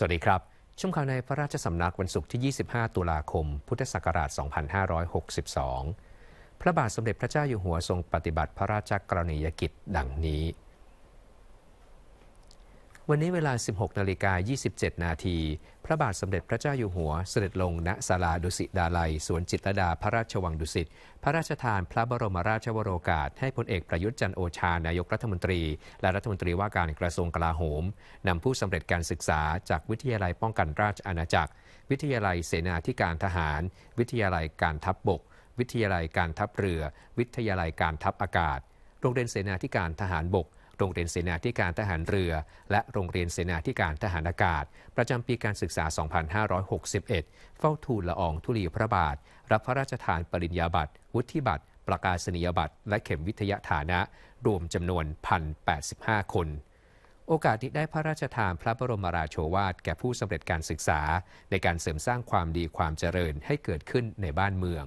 สวัสดีครับช่วงข่าวในพระราชสำนักวันศุกร์ที่ 25 ตุลาคม พุทธศักราช 2562 พระบาทสมเด็จพระเจ้าอยู่หัวทรงปฏิบัติพระราชกรณียกิจดังนี้วันนี้เวลา 16 นาฬิกา 27 นาที พระบาทสมเด็จพระเจ้าอยู่หัว เสด็จลง ณ ศาลาดุสิตดาลัย สวนจิตรดา พระราชวังดุสิต พระราชทานพระบรมราชวโรกาส ให้พลเอกประยุทธ์จันโอชา นายกรัฐมนตรี และรัฐมนตรีว่าการกระทรวงกลาโหม นำผู้สำเร็จการศึกษาจากวิทยาลัยป้องกันราชอาณาจักร วิทยาลัยเสนาธิการทหาร วิทยาลัยการทัพบบกวิทยาลัยการทัพเรือ วิทยาลัยการทัพอากาศ โรงเรียนเสนาธิการทหารบกโรงเรียนเสนาธิการทหารเรือและโรงเรียนเสนาธิการทหารอากาศประจำปีการศึกษา 2561 เฝ้าทูลละอองธุลีพระบาท รับพระราชทานปริญญาบัตรวุฒิบัตร ประกาศนียบัตรและเข็มวิทยาฐานะรวมจำนวน 1,085 คน โอกาสนี้ได้พระราชทานพระบรมราโชวาทแก่ผู้สำเร็จการศึกษาในการเสริมสร้างความดีความเจริญให้เกิดขึ้นในบ้านเมือง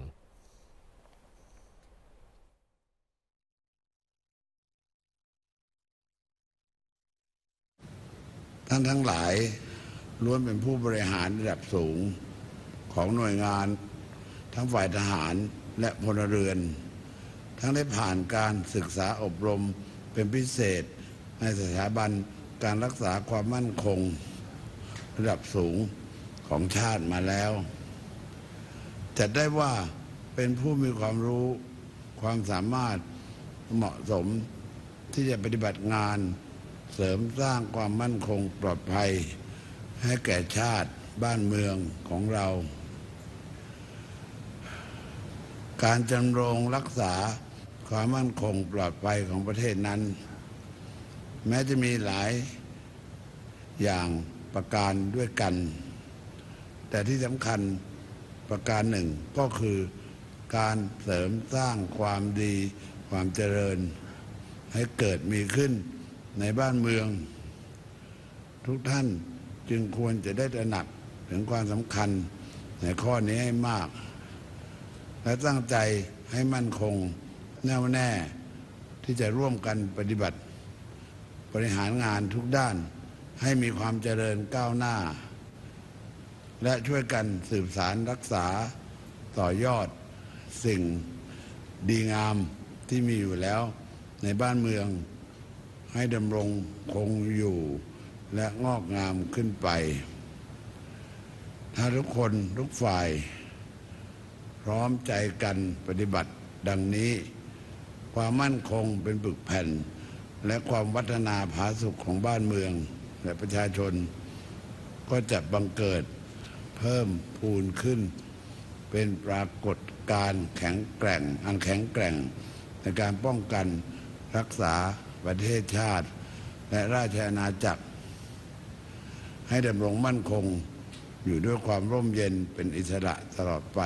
ท่านทั้งหลายล้วนเป็นผู้บริหารระดับสูงของหน่วยงาน ทั้งฝ่ายทหารและพลเรือน ทั้งได้ผ่านการศึกษาอบรม เป็นพิเศษในสถาบันการรักษาความมั่นคง ระดับสูงของชาติมาแล้ว จัดได้ว่าเป็นผู้มีความรู้ความสามารถเหมาะสมที่จะปฏิบัติงานเสริมสร้างความมั่นคงปลอดภัยให้แก่ชาติบ้านเมืองของเรา การจำรงรักษาความมั่นคงปลอดภัยของประเทศนั้น แม้จะมีหลายอย่างประการด้วยกัน แต่ที่สำคัญประการหนึ่งก็คือการเสริมสร้างความดีความเจริญให้เกิดมีขึ้นในบ้านเมือง ทุกท่านจึงควรจะได้ตระหนัก ถึงความสำคัญในข้อนี้ให้มาก และตั้งใจให้มั่นคงแน่วแน่ที่จะร่วมกันปฏิบัติบริหารงานทุกด้านให้มีความเจริญก้าวหน้า และช่วยกันสืบสารรักษา ต่อยอดสิ่งดีงามที่มีอยู่แล้วในบ้านเมืองให้ดำรงคงอยู่และงอกงามขึ้นไป ถ้าทุกคน ทุกฝ่าย พร้อมใจกันปฏิบัติดังนี้ ความมั่นคงเป็นปึกแผ่น และความวัฒนาผาสุขของบ้านเมืองและประชาชน ก็จะบังเกิดเพิ่มพูนขึ้น เป็นปรากฏการแข็งแกร่งอันแข็งแกร่ง ในการป้องกันรักษาประเทศชาติและราชอาณาจักร ให้ดำรงมั่นคงอยู่ด้วยความร่มเย็นเป็นอิสระตลอดไป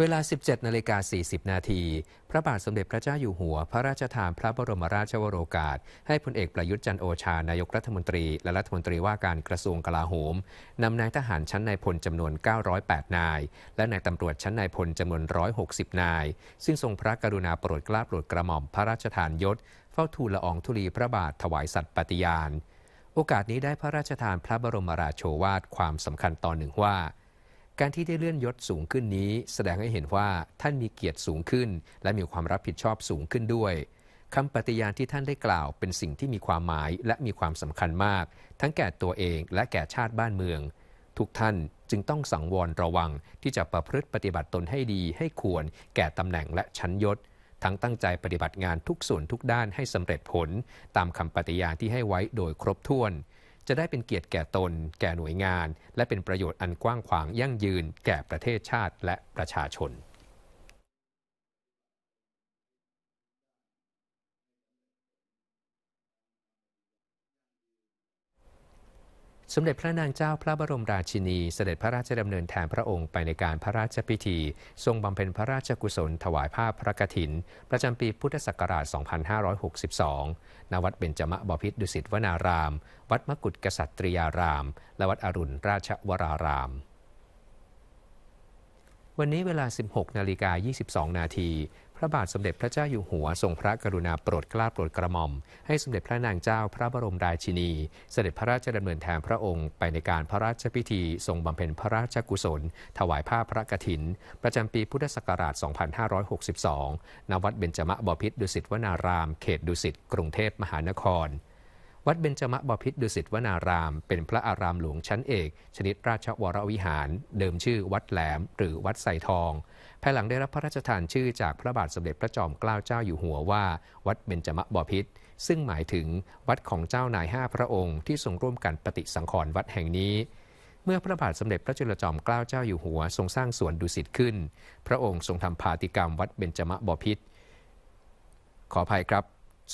เวลา 17นาฬิกา40 นาที พระบาทสมเด็จพระเจ้าอยู่หัว พระราชทานพระบรมราชวโรกาสให้พลเอกประยุทธ์จันโอชา นายกรัฐมนตรีและรัฐมนตรีว่าการกระทรวงกลาโหม นำนายทหารชั้นนายพลจำนวน 908 นาย และนายตำรวจชั้นนายพลจำนวน 160 นาย ซึ่งทรงพระกรุณาโปรดเกล้าโปรดกระหม่อม พระราชทานยศ เฝ้าทูลละอองธุลีพระบาทถวายสัตย์ปฏิญาณ โอกาสนี้ได้พระราชทานพระบรมราโชวาทความสำคัญตอนหนึ่งว่าการที่ได้เลื่อนยศสูงขึ้นนี้แสดงให้เห็นว่าท่านมีเกียรติสูงขึ้น และมีความรับผิดชอบสูงขึ้นด้วย คำปฏิญาณที่ท่านได้กล่าว เป็นสิ่งที่มีความหมายและมีความสำคัญมาก ทั้งแก่ตัวเองและแก่ชาติบ้านเมือง ทุกท่านจึงต้องสังวรระวัง ที่จะประพฤติปฏิบัติตนให้ดี ให้ควร แก่ตำแหน่งและชั้นยศ ทั้งตั้งใจปฏิบัติงานทุกส่วนทุกด้านให้สำเร็จผล ตามคำปฏิญาณที่ให้ไว้โดยครบถ้วนจะได้เป็นเกียรติแก่ตน แก่หน่วยงาน และเป็นประโยชน์อันกว้างขวางยั่งยืนแก่ประเทศชาติและประชาชนสมเด็จพระนางเจ้าพระบรมราชินี เสด็จพระราชดำเนินแทนพระองค์ไปในการพระราชพิธี ทรงบำเพ็ญพระราชกุศล ถวายภาพพระกฐิน ประจำปีพุทธศักราช 2562 ณ วัดเบญจมบพิตรดุสิตวนาราม วัดมกุฏกษัตริยาราม และวัดอรุณราชวราราม วันนี้เวลา 16 นาฬิกา 22 นาทีระบาทสมเด็จพระเจ้าอยู่หัวทรงพระกรุณาโปรดเกล้าโปรดกระหม่อม ให้สมเด็จพระนางเจ้าพระบรมราชินี เสด็จพระราชดำเนินแทนพระองค์ไปในการพระราชพิธีทรงบำเพ็ญพระราชกุศล ถวายผ้าพระกฐินประจำปีพุทธศักราช 2562 ณ วัดเบญจมบพิตรดุสิตวนาราม เขตดุสิตกรุงเทพมหานคร วัดเบญจมบพิตรดุสิตวนาราม เป็นพระอารามหลวงชั้นเอก ชนิดราชวรวิหาร เดิมชื่อวัดแหลม หรือวัดไสทองภายหลังได้รับพระราชทานชื่อจากพระบาทสมเด็จพระจอมเกล้าเจ้าอยู่หัวว่าวัดเบญจมบพิษ ซึ่งหมายถึงวัดของเจ้านายห้าพระองค์ที่ทรงร่วมกันปฏิสังขรณ์วัดแห่งนี้ เมื่อพระบาทสมเด็จพระจุลจอมเกล้าเจ้าอยู่หัว ทรงสร้างสวนดุสิตขึ้น พระองค์ทรงทำพาติกรรมวัดเบญจมบพิษขออภัยครับ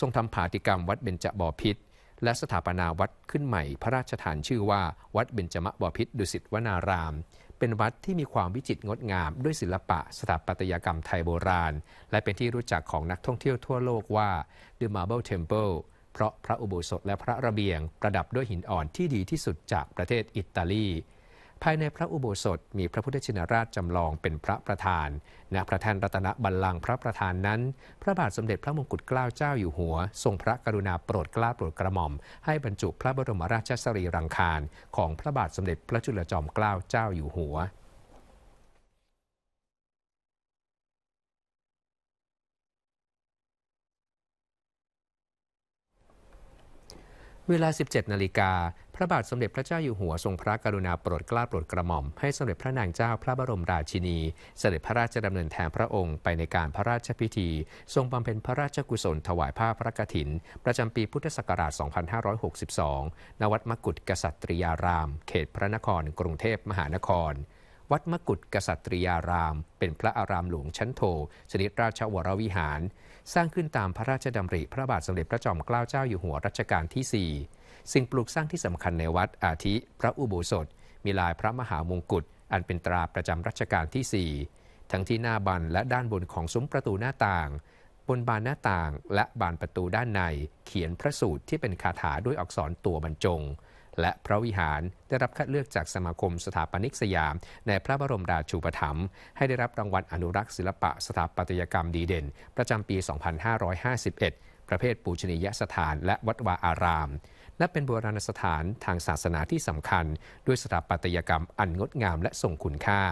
ทรงทำพาติกรรมวัดเบญจบพิษ และสถาปนาวัดขึ้นใหม่ พระราชทานชื่อว่าวัดเบญจมบพิษดุสิตวนารามเป็นวัดที่มีความวิจิตรงดงามด้วยศิลปะสถาปัตยกรรมไทยโบราณและเป็นที่รู้จักของนักท่องเที่ยวทั่วโลกว่า The Marble Temple เพราะพระอุโบสถและพระระเบียงประดับด้วยหินอ่อนที่ดีที่สุดจากประเทศอิตาลีภายในพระอุโบสถมีพระพุทธชินราชจำลองเป็นพระประธานณพระแท่นรัตนบัลลังก์พระประธานนั้น พระบาทสมเด็จพระมงกุฎเกล้าเจ้าอยู่หัวทรงพระกรุณาโปรดเกล้าโปรดกระหม่อม ให้บรรจุพระบรมราชสรีรังคารของพระบาทสมเด็จพระจุลจอมเกล้าเจ้าอยู่หัว เวลา 17นาฬิการะบาทสมเด็จพระเจ้าอยู่หัวทรงพระกรุณาโปรดเกล้าโปรดกระหม่อมให้สมเด็จพระนางเจ้า พระบรมราชินี เสด็จพระราชดำเนินแทนพระองค์ไปในการพระราชพิธี ทรงบำเพ็ญพระราชกุศล ถวายผ้าพระกฐิน ประจำปีพุทธศักราช 2562 ณ วัดมกุฏกษัตริยาราม เขตพระนคร กรุงเทพมหานคร วัดมกุฏกษัตริยาราม เป็นพระอารามหลวงชั้นโท ชนิดราชวรวิหาร สร้างขึ้นตามพระราชดำริพระบาทสมเด็จพระจอมเกล้าเจ้าอยู่หัวรัชกาลที่ 4สิ่งปลูกสร้างที่สำคัญในวัดอาทิ พระอุโบสถ มีลายพระมหามงกุฎอันเป็นตราประจำรัชกาลที่4ทั้งที่หน้าบันและด้านบนของซุ้มประตูหน้าต่าง บนบานหน้าต่างและบานประตูด้านในเขียนพระสูตรที่เป็นคาถาด้วยอักษรตัวบรรจง และพระวิหารได้รับคัดเลือกจากสมาคมสถาปนิกสยาม ในพระบรมราชูปถัมภ์ให้ได้รับรางวัลอนุรักษ์ศิลปะสถาปัตยกรรมดีเด่น ประจำปี 2551 ประเภทปูชนียสถานและวัดวาอารามและเป็นโบราณสถานทางศาสนาที่สำคัญ ด้วยสถาปัตยกรรมอันงดงามและทรงคุณค่า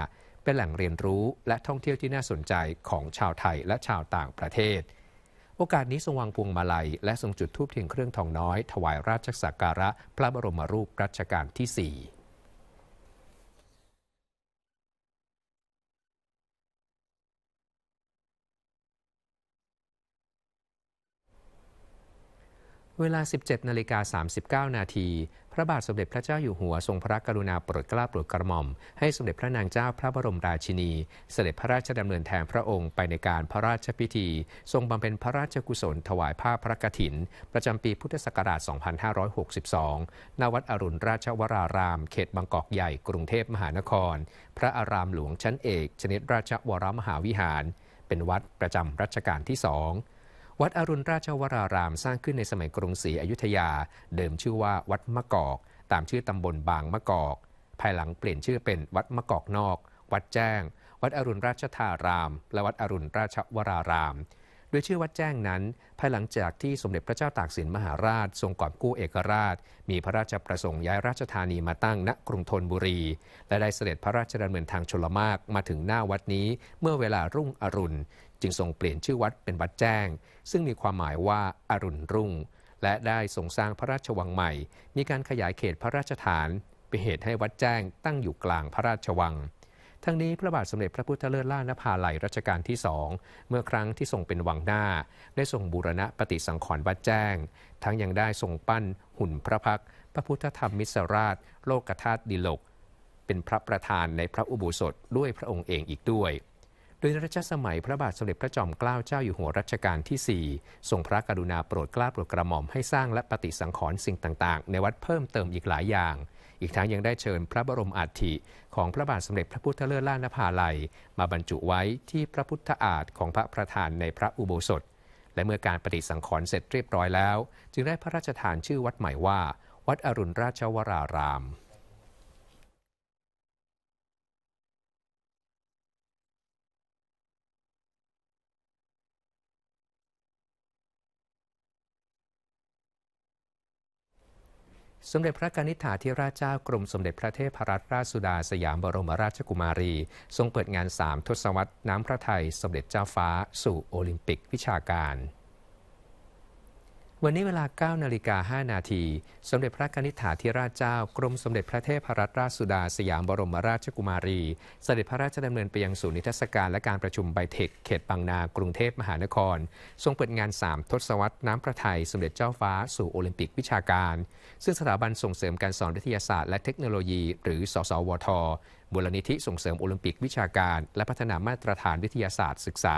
เป็นแหล่งเรียนรู้และท่องเที่ยวที่น่าสนใจของชาวไทยและชาวต่างประเทศ โอกาสนี้ทรงวางพวงมาลัย และทรงจุดธูปเทียนเครื่องทองน้อย ถวายราชสักการะพระบรมรูปรัชกาลที่ 4เวลา 17 นาฬิกา 39 นาที พระบาทสมเด็จพระเจ้าอยู่หัวทรงพระกรุณาโปรดเกล้าโปรดกระหม่อม ให้สมเด็จพระนางเจ้าพระบรมราชินีเสด็จพระราชดำเนินแทนพระองค์ไปในการพระราชพิธี ทรงบำเพ็ญพระราชกุศลถวายผ้าพระกฐิน ประจำปีพุทธศักราช 2562 ณ วัดอรุณราชวราราม เขตบางกอกใหญ่ กรุงเทพมหานคร พระอารามหลวงชั้นเอก ชนิดราชวรมหาวิหาร เป็นวัดประจำรัชกาลที่สองวัดอรุณราชวรารามสร้างขึ้นในสมัยกรุงศรีอยุธยา เดิมชื่อว่าวัดมะกอกตามชื่อตำบลบางมะกอก ภายหลังเปลี่ยนชื่อเป็นวัดมะกอกนอก วัดแจ้ง วัดอรุณราชธารามและวัดอรุณราชวรารามโดยชื่อวัดแจ้งนั้น ภายหลังจากที่สมเด็จพระเจ้าตากสินมหาราช ทรงกอบกู้เอกราช มีพระราชประสงค์ย้ายราชธานีมาตั้งณกรุงธนบุรี และได้เสด็จพระราชดำเนินทางชลมากมาถึงหน้าวัดนี้ เมื่อเวลารุ่งอรุณ จึงทรงเปลี่ยนชื่อวัดเป็นวัดแจ้ง ซึ่งมีความหมายว่าอรุณรุ่ง และได้ทรงสร้างพระราชวังใหม่ มีการขยายเขตพระราชฐานเป็นเหตุให้วัดแจ้งตั้งอยู่กลางพระราชวังทั้งนี้พระบาทสมเด็จพระพุทธเลิศล่านภาไหลรัชกาลที่สองเมื่อครั้งที่ทรงเป็นวังหน้า ได้ทรงบูรณะปฏิสังขรณ์วัดแจ้ง ทั้งยังได้ทรงปั้น หุ่นพระพักพระพุทธธรรมมิสราชโลกธาตุดิลก เป็นพระประธานในพระอุโบสถด้วยพระองค์เองอีกด้วย โดยในรัชสมัยพระบาทสมเด็จพระจอมเกล้าเจ้าอยู่หัวรัชกาลที่4ทรงพระกรุณาโปรดเกล้าโปรดกระหม่อมให้สร้างและปฏิสังขรณ์สิ่งต่างๆ ในวัดเพิ่มเติมอีกหลายอย่างอีกทั้งยังได้เชิญพระบรมอัฐิของพระบาทสมเด็จพระพุทธเลิศล้านภาลัย มาบรรจุไว้ที่พระพุทธอาฏของพระประธานในพระอุโบสถ และเมื่อการปฏิสังขรณ์เสร็จเรียบร้อยแล้ว จึงได้พระราชทานชื่อวัดใหม่ว่า วัดอรุณราชวรารามสมเด็จพระกนิษฐาธิราชเจ้ากรมสมเด็จพระเทพรัตนราชสุดาสยามบรมราชกุมารี ทรงเปิดงานสามทศวรรษน้ำพระทัยสมเด็จเจ้าฟ้า สู่โอลิมปิกวิชาการวันนี้เวลา9นาฬิกา5นาทีสมเด็จพระนิษฐาธิราชเจ้า กรมสมเด็จพระเทพรัตนราชสุดาสยามบรมราชกุมารี เสด็จพระราชดำเนินไปยังศูนย์นิทรรศการ และการประชุมไบเทค เขตบางนา กรุงเทพมหานคร ทรงเปิดงาน 3 ทศวรรษน้ำพระทัยสมเด็จเจ้าฟ้า สู่โอลิมปิกวิชาการ ซึ่งสถาบันส่งเสริมการสอนวิทยาศาสตร์และเทคโนโลยีหรือสสวทมูลนิธิส่งเสริมโอลิมปิกวิชาการและพัฒนามาตรฐานวิทยาศาสตร์ศึกษา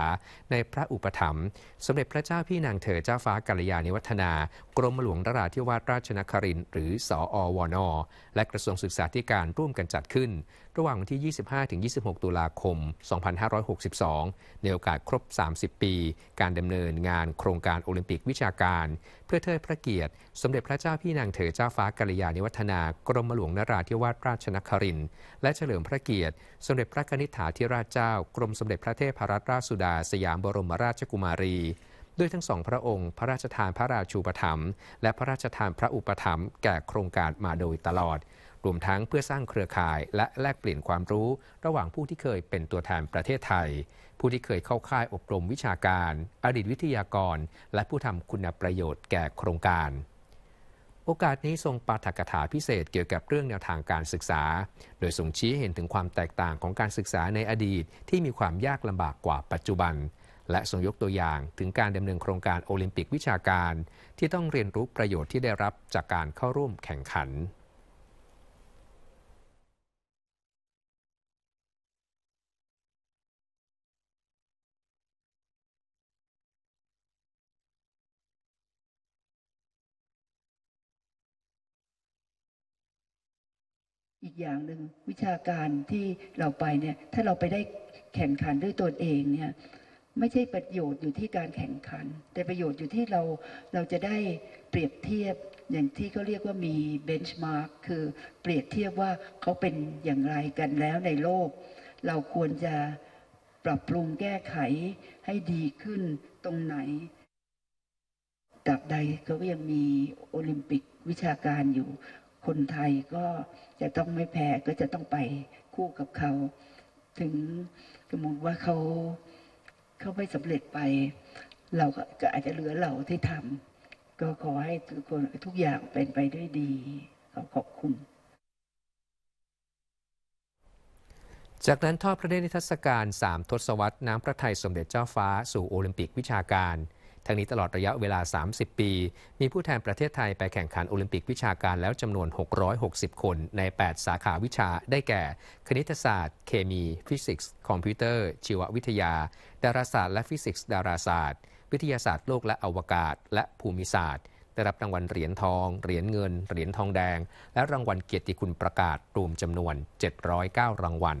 ในพระอุปถัมภ์สมเด็จพระเจ้าพี่นางเธอเจ้าฟ้ากัลยาณิวัฒนา กรมหลวงนราธิวาสราชนครินหรือ สออวนอและกระทรวงศึกษาธิการร่วมกันจัดขึ้น ระหว่างวันที่ 25-26 ตุลาคม 2562 ในโอกาสครบ 30 ปี การดำเนินงานโครงการโอลิมปิกวิชาการเพื่อเทิดพระเกียรติ สมเด็จพระเจ้าพี่นางเธอเจ้าฟ้ากัลยาณิวัฒนา กรมหลวงนราธิวาสราชนครินและเฉลิมมพระเกียรติสมเด็จพระนิธิถาธิราชเจ้ากรมสมเด็จพระเทพรัตนราชสุดา สยามบรมราชกุมารี ด้วยทั้งสองพระองค์ พระราชทานพระราชูปถัมภ์และพระราชทานพระอุปถัมภ์แก่โครงการมาโดยตลอด รวมทั้งเพื่อสร้างเครือข่ายและแลกเปลี่ยนความรู้ ระหว่างผู้ที่เคยเป็นตัวแทนประเทศไทย ผู้ที่เคยเข้าค่ายอบรมวิชาการ อดีตวิทยากร และผู้ทำคุณประโยชน์แก่โครงการโอกาสนี้ทรงปาฐกถาพิเศษเกี่ยวกับเรื่องแนวทางการศึกษา โดยส่งชี้เห็นถึงความแตกต่างของการศึกษาในอดีตที่มีความยากลำบากกว่าปัจจุบัน และทรงยกตัวอย่างถึงการดำเนินโครงการโอลิมปิกวิชาการที่ต้องเรียนรู้ประโยชน์ที่ได้รับจากการเข้าร่วมแข่งขันอีกอย่างหนึ่งวิชาการที่เราไปเนี่ยถ้าเราไปได้แข่งขันด้วยตนเองเนี่ยไม่ใช่ประโยชน์อยู่ที่การแข่งขัน แต่ประโยชน์อยู่ที่เราเราจะได้เปรียบเทียบอย่างที่เขาเรียกว่ามีเบนช์มาร์กคือเปรียบเทียบว่าเขาเป็นอย่างไรกันแล้วในโลก เราควรจะปรับปรุงแก้ไขให้ดีขึ้นตรงไหนกับใดเขายังมีโอลิมปิกวิชาการอยู่คนไทยก็จะต้องไม่แพ้ก็จะต้องไปคู่กับเขา ถึงสมมติว่าเขาเขาไม่สำเร็จไป เราก็อาจจะเหลือเราที่ทำก็ขอให้ทุกคนทุกอย่างเป็นไปด้วยดี ขอขอบคุณ จากนั้นทอดพระเนตรนิทรรศการ 3 ทศวรรษน้ำพระทัยสมเด็จเจ้าฟ้าสู่โอลิมปิกวิชาการทั้งนี้ตลอดระยะเวลา 30 ปี มีผู้แทนประเทศไทยไปแข่งขันโอลิมปิกวิชาการแล้วจำนวน 660 คนใน 8 สาขาวิชาได้แก่ คณิตศาสตร์ เคมี ฟิสิกส์ คอมพิวเตอร์ ชีววิทยา ดาราศาสตร์และฟิสิกส์ดาราศาสตร์ วิทยาศาสตร์โลกและอวกาศ และภูมิศาสตร์ ได้รับรางวัลเหรียญทอง เหรียญเงิน เหรียญทองแดง และรางวัลเกียรติคุณประกาศ รวมจำนวน 709 รางวัล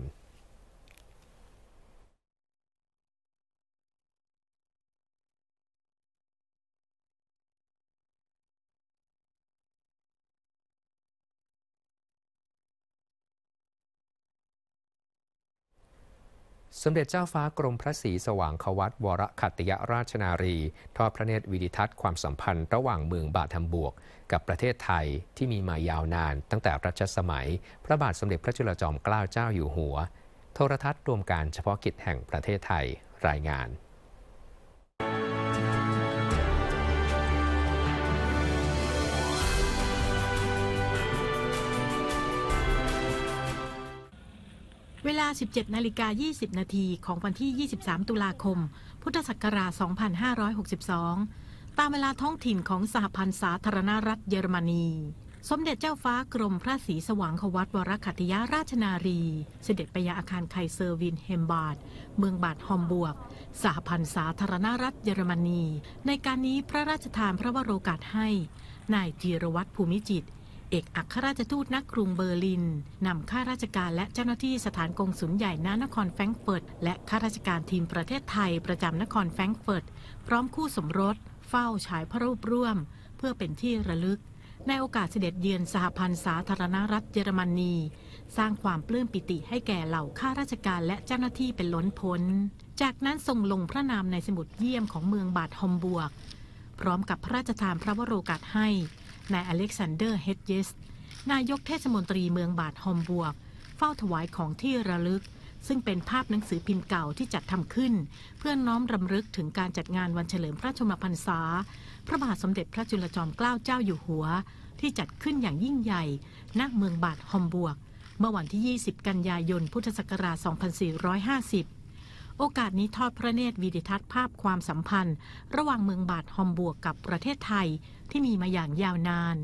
สมเด็จเจ้าฟ้ากรมพระศรีสว่างควัตวรขัตตยราชนารี ทอดพระเนตรวิดิทัศน์ความสัมพันธ์ระหว่างเมืองบาทัมบวกกับประเทศไทยที่มีมายาวนานตั้งแต่รัชสมัย พระบาทสมเด็จพระจุลจอมเกล้าเจ้าอยู่หัว โทรทัศน์รวมการเฉพาะกิจแห่งประเทศไทยรายงานเวลา 17 นาฬิกา 20 นาทีของวันที่ 23 ตุลาคม พุทธศักราช 2562 ตามเวลาท้องถิ่นของสหพันธ์สาธารณรัฐเยอรมนี สมเด็จเจ้าฟ้ากรมพระศรีสว่างขวัตวรคัตยาราชนารี เสด็จไปยังอาคารไคเซอร์วินเฮมบาดเมืองบาดฮอมบวก สหพันธ์สาธารณรัฐเยอรมนี ในการนี้พระราชทานพระวโรกาสให้ นายจีรวัตรภูมิจิตรเอกอัครราชทูตนักกรุงเบอร์ลิน นำข้าราชการและเจ้าหน้าที่สถานกงสุลใหญ่ณนครแฟรงก์เฟิร์ตและข้าราชการทีมประเทศไทยประจำนครแฟรงก์เฟิร์ตพร้อมคู่สมรส เฝ้าฉายพระรูปร่วม เพื่อเป็นที่ระลึก ในโอกาสเสด็จเยือนสหพันธ์สาธารณรัฐเยอรมนี สร้างความปลื้มปิติให้แก่เหล่าข้าราชการและเจ้าหน้าที่เป็นล้นพ้นจากนั้นทรงลงพระนามในสมุดเยี่ยมของเมืองบาดฮอมบวกพร้อมกับพระราชทานพระวโรกาสให้นายอเล็กซานเดอร์เฮดเยสนายกเทศมนตรีเมืองบาดฮอมบวก เฝ้าถวายของที่ระลึก ซึ่งเป็นภาพหนังสือพิมพ์เก่าที่จัดทำขึ้น เพื่อน้อมรำลึกถึงการจัดงานวันเฉลิมพระชมพรรษา พระบาทสมเด็จพระจุลจอมเกล้าเจ้าอยู่หัว ที่จัดขึ้นอย่างยิ่งใหญ่ณเมืองบาดฮอมบวก เมื่อวันที่ 20 กันยายน พุทธศักราช 2450โอกาสนี้ทอดพระเนตรวีดิทัศน์ภาพความสัมพันธ์ ระหว่างเมืองบาดฮอมบวกกับประเทศไทยที่มีมาอย่างยาวนาน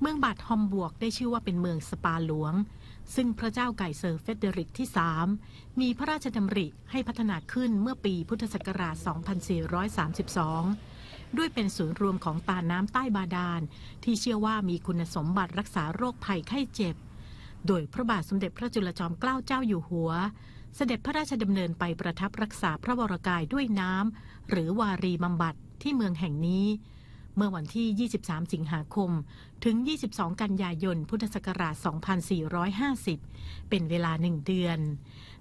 เมืองบาดฮอมบวกได้ชื่อว่าเป็นเมืองสปาหลวง ซึ่งพระเจ้าไก่เซอร์เฟเดริกที่สามมีพระราชดำริให้พัฒนาขึ้นเมื่อปีพุทธศักราช 2432 ด้วยเป็นศูนย์รวมของตาน้ำใต้บาดาลที่เชื่อว่ามีคุณสมบัติรักษาโรคภัยไข้เจ็บ โดยพระบาทสมเด็จพระจุลจอมเกล้าเจ้าอยู่หัวเสด็จพระราชดำเนินไปประทับรักษาพระวรากายด้วยน้ำหรือวารีบำบัดที่เมืองแห่งนี้ เมื่อวันที่ 23 สิงหาคมถึง 22 กันยายน พุทธศักราช 2450 เป็นเวลาหนึ่งเดือน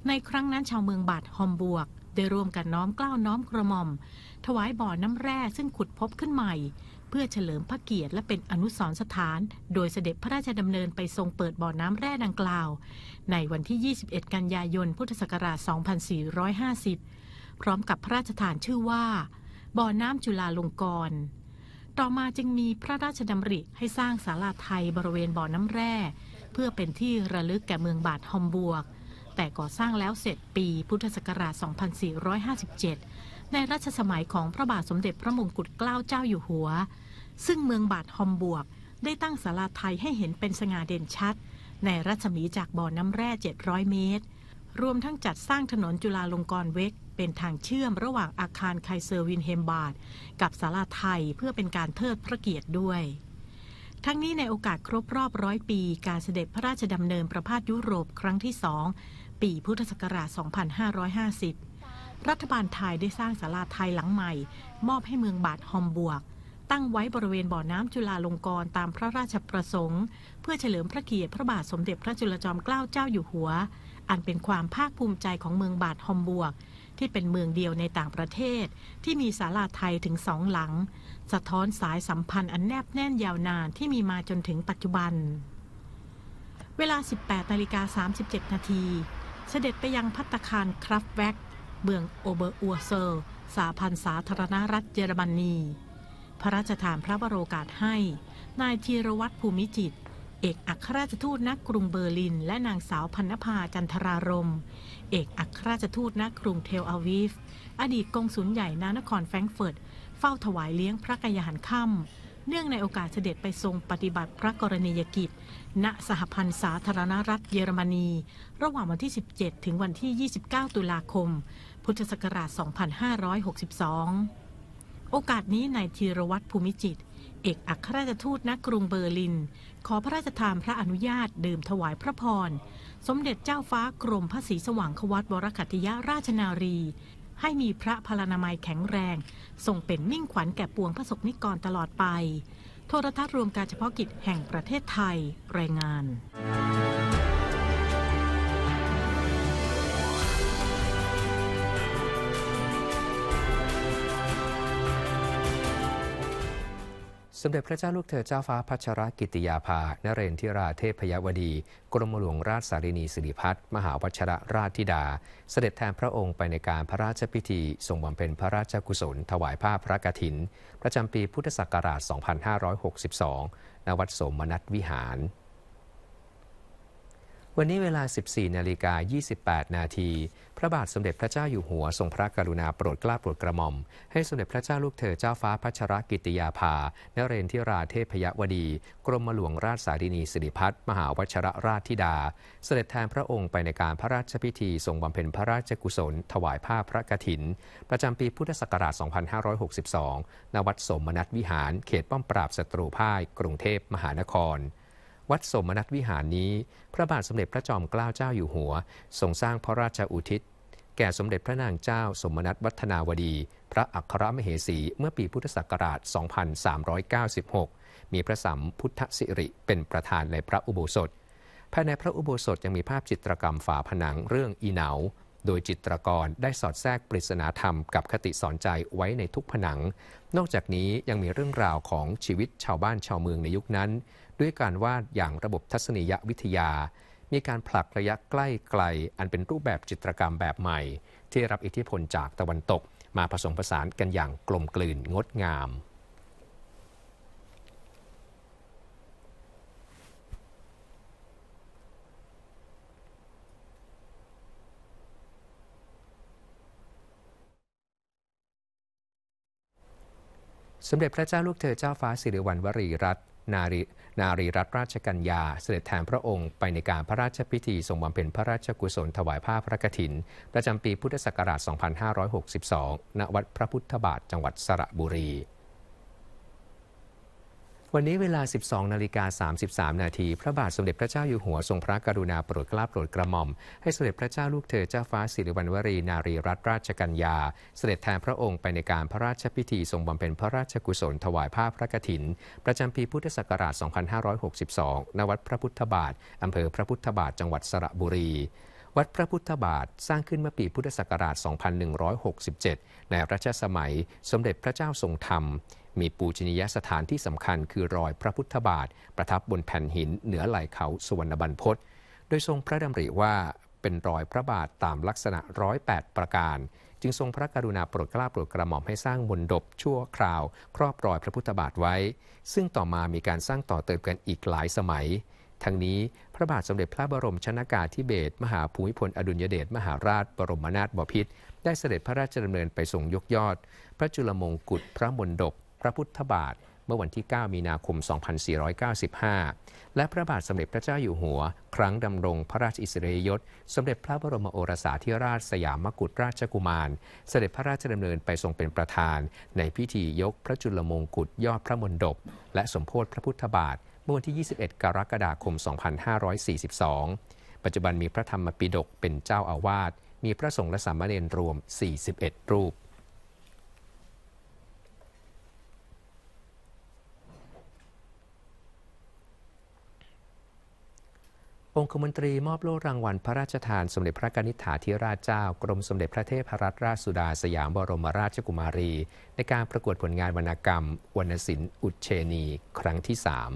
ในครั้งนั้นชาวเมืองบาดฮอมบวกได้ร่วมกันน้อมกล้าวน้อมกระหม่อม ถวายบ่อน้ำแร่ซึ่งขุดพบขึ้นใหม่เพื่อเฉลิมพระเกียรติและเป็นอนุสรสถาน โดยเสด็จพระราชดำเนินไปทรงเปิดบ่อน้ำแร่ดังกล่าว ในวันที่ 21 กันยายน พุทธศักราช 2450 พร้อมกับพระราชทานชื่อว่า บ่อน้ำจุฬาลงกรณ์ต่อมาจึงมีพระราชดำริให้สร้างศาลาไทยบริเวณบ่อน้ำแร่ เพื่อเป็นที่ระลึกแก่เมืองบาดฮอมบวก แต่ก่อสร้างแล้วเสร็จปีพุทธศักราช 2457ในรัชสมัยของพระบาทสมเด็จพระมงกุฎเกล้าเจ้าอยู่หัว ซึ่งเมืองบาดฮอมบวก ได้ตั้งศาลาไทยให้เห็นเป็นสง่าเด่นชัด ในรัชมีจากบ่อน้ำแร่ 700 เมตร รวมทั้งจัดสร้างถนนจุฬาลงกรณ์เวกเป็นทางเชื่อมระหว่างอาคารไคเซอร์วินเฮมบาดกับศาลาไทยเพื่อเป็นการเทิดพระเกียรติด้วย ทั้งนี้ในโอกาสครบรอบร้อยปี การเสด็จพระราชดำเนินประพาสยุโรปครั้งที่สอง ปีพุทธศักราช 2550รัฐบาลไทยได้สร้างศาลาไทยหลังใหม่ มอบให้เมืองบาดฮอมบวก ตั้งไว้บริเวณบ่อน้ำจุฬาลงกรณ์ตามพระราชประสงค์ เพื่อเฉลิมพระเกียรติพระบาทสมเด็จพระจุลจอมเกล้าเจ้าอยู่หัว อันเป็นความภาคภูมิใจของเมืองบาดฮอมบวก ที่เป็นเมืองเดียวในต่างประเทศที่มีศาลาไทยถึงสองหลังสะท้อนสายสัมพันธ์อันแนบแน่นยาวนานที่มีมาจนถึงปัจจุบัน เวลา18นาฬิกา37นาทีเสด็จไปยังพัตคารครับแวกเมืองโอเบอร์อัวเซอร์ สาพันธ์สาธารณรัฐเยอรมนี พระราชทานพระบรโอกาสให้นายธีรวัตรภูมิจิต เอกอัครราชทูตนักกรุงเบอร์ลิน และนางสาวพันนภาจันทรารม เอกอัครราชทูตนักกรุงเทลอาวีฟ อดีตกองสุลใหญ่นานครแฟรงเฟิร์ตเฝ้าถวายเลี้ยงพระกยาหารค่ำเนื่องในโอกาสเสด็จไปทรงปฏิบัติพระกรณียกิจ ณสหพันธ์สาธารณรัฐเยอรมนี ระหว่างวันที่ 17 ถึงวันที่ 29 ตุลาคม พุทธศักราช 2562 โอกาสนี้นายธีรวัตรภูมิจิตเอกอัครราชทูตณกรุงเบอร์ลิน ขอพระราชทานพระอนุญาต ดื่มถวายพระพร สมเด็จเจ้าฟ้ากรมพระศรีสว่างควัตวรคัตยราชนารีให้มีพระพลานามัยแข็งแรง ส่งเป็นมิ่งขวัญแก่ปวงพระสกนิกรตลอดไป โทรทัศน์รวมการเฉพาะกิจแห่งประเทศไทย รายงานสมเด็จพระเจ้าลูกเธอเจ้าฟ้าพัชรกิติยาภา นเรนทิราเทพยวดี กรมหลวงราชสารินีสิริพัฒน์มหาวชรราชธิดา เสด็จแทนพระองค์ไปในการพระราชพิธีส่งบำเพ็ญพระราชกุศลถวายผ้าพระกฐิน ประจำปีพุทธศักราช 2562 ณ วัดสมนัตวิหารวันนี้เวลา 14 นาฬิกา 28 นาที พระบาทสมเด็จพระเจ้าอยู่หัว ทรงพระกรุณาโปรดเกล้าโปรดกระหม่อม ให้สมเด็จพระเจ้าลูกเธอเจ้าฟ้าพัชรกิติยาภานเรนทิราเทพยวดี กรมหลวงราชสารินีสิริพัฒน์มหาวชรราชธิดา เสด็จแทนพระองค์ไปในการพระราชพิธี ทรงบำเพ็ญพระราชกุศลถวายผ้าพระกฐิน ประจำปีพุทธศักราช 2562 ณ วัดสมนัตวิหาร เขตป้อมปราบศัตรูพ่าย กรุงเทพมหานครวัดสมนัตวิหารนี้ พระบาทสมเด็จพระจอมเกล้าเจ้าอยู่หัวทรงสร้างพระราชอุทิศแก่สมเด็จพระนางเจ้าสมนัตวัฒนาวดี พระอัครมเหสี เมื่อปีพุทธศักราช 2396 มีพระสัมพุทธสิริเป็นประธานในพระอุโบสถภายในพระอุโบสถยังมีภาพจิตรกรรมฝาผนังเรื่องอีเหนาโดยจิตรกรได้สอดแทรกปริศนาธรรมกับคติสอนใจไว้ในทุกผนัง นอกจากนี้ยังมีเรื่องราวของชีวิตชาวบ้านชาวเมืองในยุคนั้นด้วยการวาดอย่างระบบทัศนียวิทยา มีการผลักระยะใกล้ไกลอันเป็นรูปแบบจิตรกรรมแบบใหม่ ที่รับอิทธิพลจากตะวันตกมาผสมผสานกันอย่างกลมกลืนงดงามสมเด็จพระเจ้าลูกเธอเจ้าฟ้าสิริวัณวรีรัตน์นารินารีรัตนราชกัญญา เสด็จแทนพระองค์ไปในการพระราชพิธีทรงบำเพ็ญพระราชกุศลถวายผ้าพระกฐินประจำปีพุทธศักราช 2562 ณ วัดพระพุทธบาทจังหวัดสระบุรีวันนี้เวลา 12 นาฬิกา 33 นาที พระบาทสมเด็จพระเจ้าอยู่หัวทรงพระกรุณาโปรดเกล้าโปรดกระหม่อม ให้สมเด็จพระเจ้าลูกเธอเจ้าฟ้าสิริวัณวรีนารีรัตนราชกัญญา เสด็จแทนพระองค์ไปในการพระราชพิธีทรงบำเพ็ญพระราชกุศลถวายผ้าพระกฐิน ประจำปีพุทธศักราช 2562 ณ วัดพระพุทธบาท อำเภอพระพุทธบาท จังหวัดสระบุรี วัดพระพุทธบาท สร้างขึ้นเมื่อปีพุทธศักราช 2167 ในรัชสมัย สมเด็จพระเจ้าทรงธรรมมีปูชนียสถานที่สำคัญคือรอยพระพุทธบาท ประทับบนแผ่นหินเหนือไหล่เขาสุวรรณบรรพตโดยทรงพระดำริว่าเป็นรอยพระบาทตามลักษณะร้อยแปดประการ จึงทรงพระกรุณาโปรดกล้าโปรดกระหม่อมให้สร้างมนดบชั่วคราว ครอบรอยพระพุทธบาทไว้ ซึ่งต่อมามีการสร้างต่อเติมกันอีกหลายสมัย ทั้งนี้พระบาทสมเด็จพระบรมชนากาธิเบศรมหาภูมิพลอดุลยเดชมหาราชบรมนาถบพิตรได้เสด็จพระราชดำเนินไปทรงยกยอด พระจุลมงกุฎพระมนดบพระพุทธบาทเมื่อวันที่ 9 มีนาคม 2495 และพระบาทสมเด็จพระเจ้าอยู่หัว ครั้งดำรงพระราชอิสริยยศ สมเด็จพระบรมโอรสาธิราชสยามกุฎราชกุมาร เสด็จพระราชดำเนินไปทรงเป็นประธาน ในพิธียกพระจุลมงกุฎยอดพระมนดบและสมโพธิพระพุทธบาทเมื่อวันที่ 21 กรกฎาคม 2542 ปัจจุบันมีพระธรรมปิฎกเป็นเจ้าอาวาสมีพระสงฆ์และสามเณรรวม 41 รูปองคมนตรีมอบโล่รางวัล พระราชทานสมเด็จพระนิษฐาธิราชเจ้ากรมสมเด็จพระเทพรัตนราชสุดาสยามบรมราชกุมารี ในการประกวดผลงานวรรณกรรมวรรณศิลป์อุดเชนี ครั้งที่สาม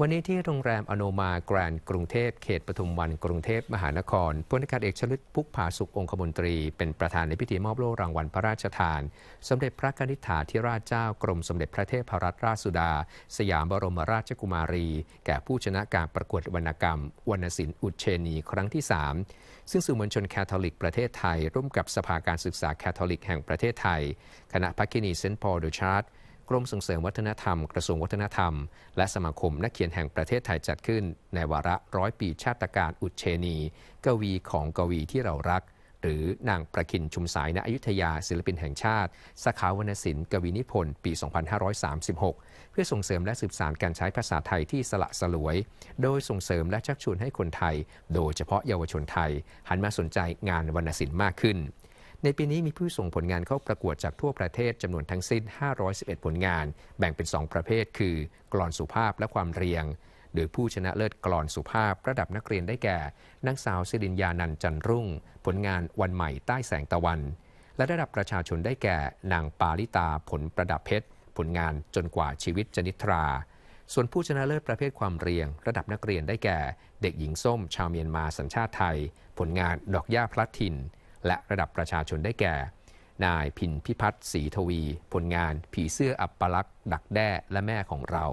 วันนี้ที่โรงแรมอโนมาแกรนกรุงเทพ เขตปทุมวัน กรุงเทพมหานครพลอัการเอกชลิตพุกผาสุของคมนตรี เป็นประธานในพิธีมอบโล่รางวัลพระราชทาน สมเด็จพระนิธิฐาีิราชเจ้ากรมสมเด็จพระเทพรัตนราชสุดา สยามบรมราชกุมารี แก่ผู้ชนะการประกวดวรรณกรรมวรรณศิลป์อุดเชนีครั้งที่ 3 ซึ่งสื่อมวลชนแคทอลิก ประเทศไทย ร่วมกับสภาการศึกษาแคทอลิกแห่งประเทศไทยคณะพักินีเซนต์พอลเดอชาร์ดกรมส่งเสริมวัฒนธรรมกระทรวงวัฒนธรรมและสมาคมนักเขียนแห่งประเทศไทยจัดขึ้น ในวาระร้อยปีชาติการอุจเชนีกวีของกวีที่เรารัก หรือนางประคินชุมสายณอยุธยาศิลปินแห่งชาติสาขาวรรณศิลป์กวีนิพนธ์ปี 2536 เพื่อส่งเสริมและสืบสานการใช้ภาษาไทยที่สละสลวย โดยส่งเสริมและชักชวนให้คนไทย โดยเฉพาะเยาวชนไทย หันมาสนใจงานวรรณศิลป์มากขึ้นในปีนี้มีผู้ส่งผลงานเข้าประกวดจากทั่วประเทศจำนวนทั้งสิ้น 511 ผลงาน แบ่งเป็น 2 ประเภท คือกลอนสุภาพและความเรียง โดยผู้ชนะเลิศกลอนสุภาพ ระดับนักเรียนได้แก่นางสาวสิรินยานันจันรุ่ง ผลงานวันใหม่ใต้แสงตะวัน และระดับประชาชนได้แก่ นางปาลิตาผลประดับเพชรผลงานจนกว่าชีวิตจนิทรา ส่วนผู้ชนะเลิศประเภทความเรียง ระดับนักเรียนได้แก่ เด็กหญิงส้ม ชาวเมียนมาสัญชาติไทย ผลงานดอกหญ้าพลัดถิ่นและระดับประชาชนได้แก่ นายพินพิพัฒน์ศรีทวี ผลงาน ผีเสื้ออับปลักษ์ ดักแด้และแม่ของเรา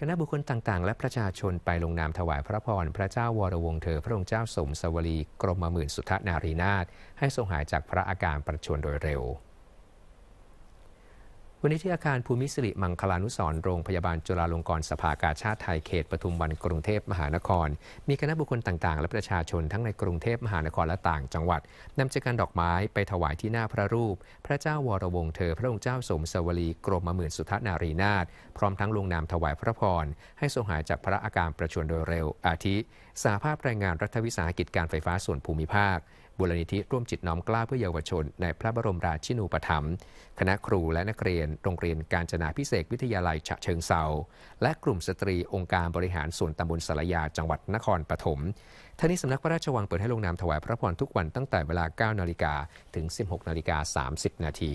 คณะบุคคลต่างๆ และประชาชนไปลงนามถวายพระพรพระเจ้าวรวงเธอ พระองค์เจ้าสมสวรีกรมหมื่นสุทธนารีนาถให้ทรงหายจากพระอาการประชวรโดยเร็ววันนี้ที่อาคารภูมิสิริมังคลานุสรโรงพยาบาลจุฬาลงกรณ์ สภากาชาติไทยเขต ปทุมวันกรุงเทพมหานคร มีคณะบุคคลต่างๆและประชาชน ทั้งในกรุงเทพมหานครและต่างจังหวัดนำจักรันดอกไม้ไปถวายที่หน้าพระรูป พระเจ้าวรวงเธอพระองค์เจ้าสมสวรีกรมหมื่นสุทนารีนาถพร้อมทั้งลงนามถวายพระพรให้ทรงหายจากพระอาการประชวรโดยเร็วอาทิสาภาพแรงงานรัฐวิสาหกิจการไฟฟ้าส่วนภูมิภาคบุรณิธิร่วมจิตน้อมกล้าเพื่อเยาวชนในพระบรมราชินูปถัมภ์คณะครูและนักเรียนโรงเรียนการจนาพิเศษวิทยาลัยฉะเชิงเซาและกลุ่มสตรีองค์การบริหารส่วนตำบลสารยาจังหวัดนครปฐมท่านี้สำนักพระราชวังเปิดให้ลงนามถวายพระพรทุกวันตั้งแต่เวลา 9 นาฬิกาถึง 16นาฬิกา 30 นาที